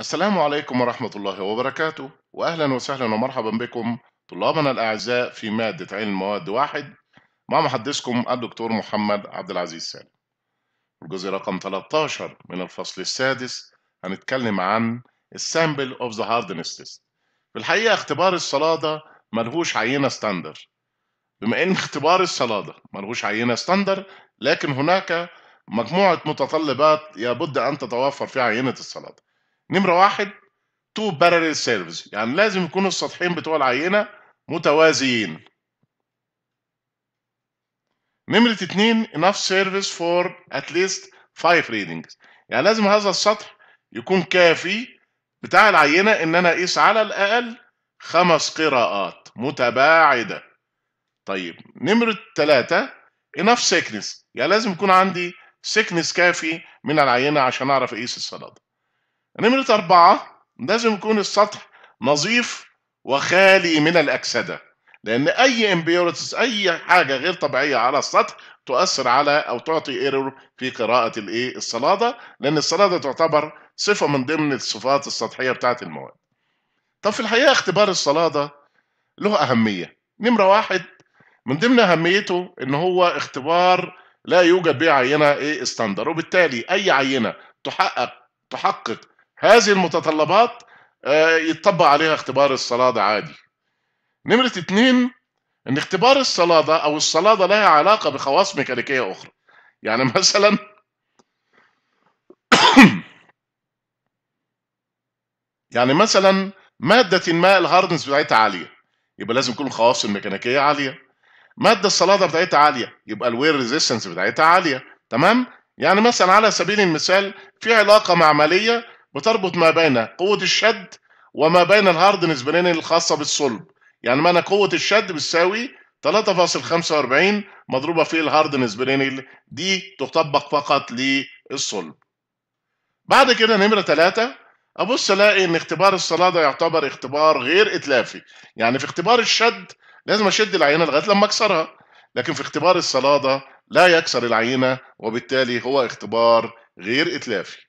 السلام عليكم ورحمة الله وبركاته وأهلا وسهلا ومرحبا بكم طلابنا الأعزاء في مادة علم مواد واحد مع محدثكم الدكتور محمد عبد العزيز سالم الجزء رقم 13 من الفصل السادس هنتكلم عن السامبل اوف ذا هاردنس تيست في الحقيقة اختبار الصلاده ملهوش عينة ستاندر بما ان اختبار الصلاده ملهوش عينة ستاندر لكن هناك مجموعة متطلبات يابد أن تتوفر في عينة الصلاده نمره واحد تو بارلل سيرفز يعني لازم يكونوا السطحين بتوع العينه متوازيين نمرة اتنين enough service for at least five readings يعني لازم هذا السطح يكون كافي بتاع العينة إن أنا أقيس على الأقل خمس قراءات متباعدة طيب نمرة تلاتة enough sickness يعني لازم يكون عندي sickness كافي من العينة عشان أعرف أقيس الصلادة نمرة أربعة لازم يكون السطح نظيف وخالي من الأكسدة لأن أي امبيورتس أي حاجة غير طبيعية على السطح تؤثر على أو تعطي ايرور في قراءة الإيه الصلادة لأن الصلادة تعتبر صفة من ضمن الصفات السطحية بتاعة المواد. طب في الحقيقة اختبار الصلادة له أهمية. نمرة واحد من ضمن أهميته إن هو اختبار لا يوجد به عينة إيه استندر وبالتالي أي عينة تحقق تحقق هذه المتطلبات آه، يتطبق عليها اختبار الصلادة عادي نمرة اثنين ان اختبار الصلادة او الصلادة لها علاقة بخواص ميكانيكية اخرى يعني مثلا يعني مثلا مادة ما الهاردنس بتاعتها عالية يبقى لازم يكون الخواص الميكانيكية عالية مادة الصلادة بتاعتها عالية يبقى الوير ريزيستنس بتاعتها عالية تمام يعني مثلا على سبيل المثال في علاقة معملية وتربط ما بين قوه الشد وما بين الهاردنس بنين الخاصه بالصلب يعني معنى قوه الشد بتساوي 3.45 مضروبه في الهاردنس بنين دي تطبق فقط للصلب بعد كده نمره ثلاثة ابص الاقي ان اختبار الصلاه ده يعتبر اختبار غير اتلافي يعني في اختبار الشد لازم اشد العينه لغايه لما اكسرها لكن في اختبار الصلاه ده لا يكسر العينه وبالتالي هو اختبار غير اتلافي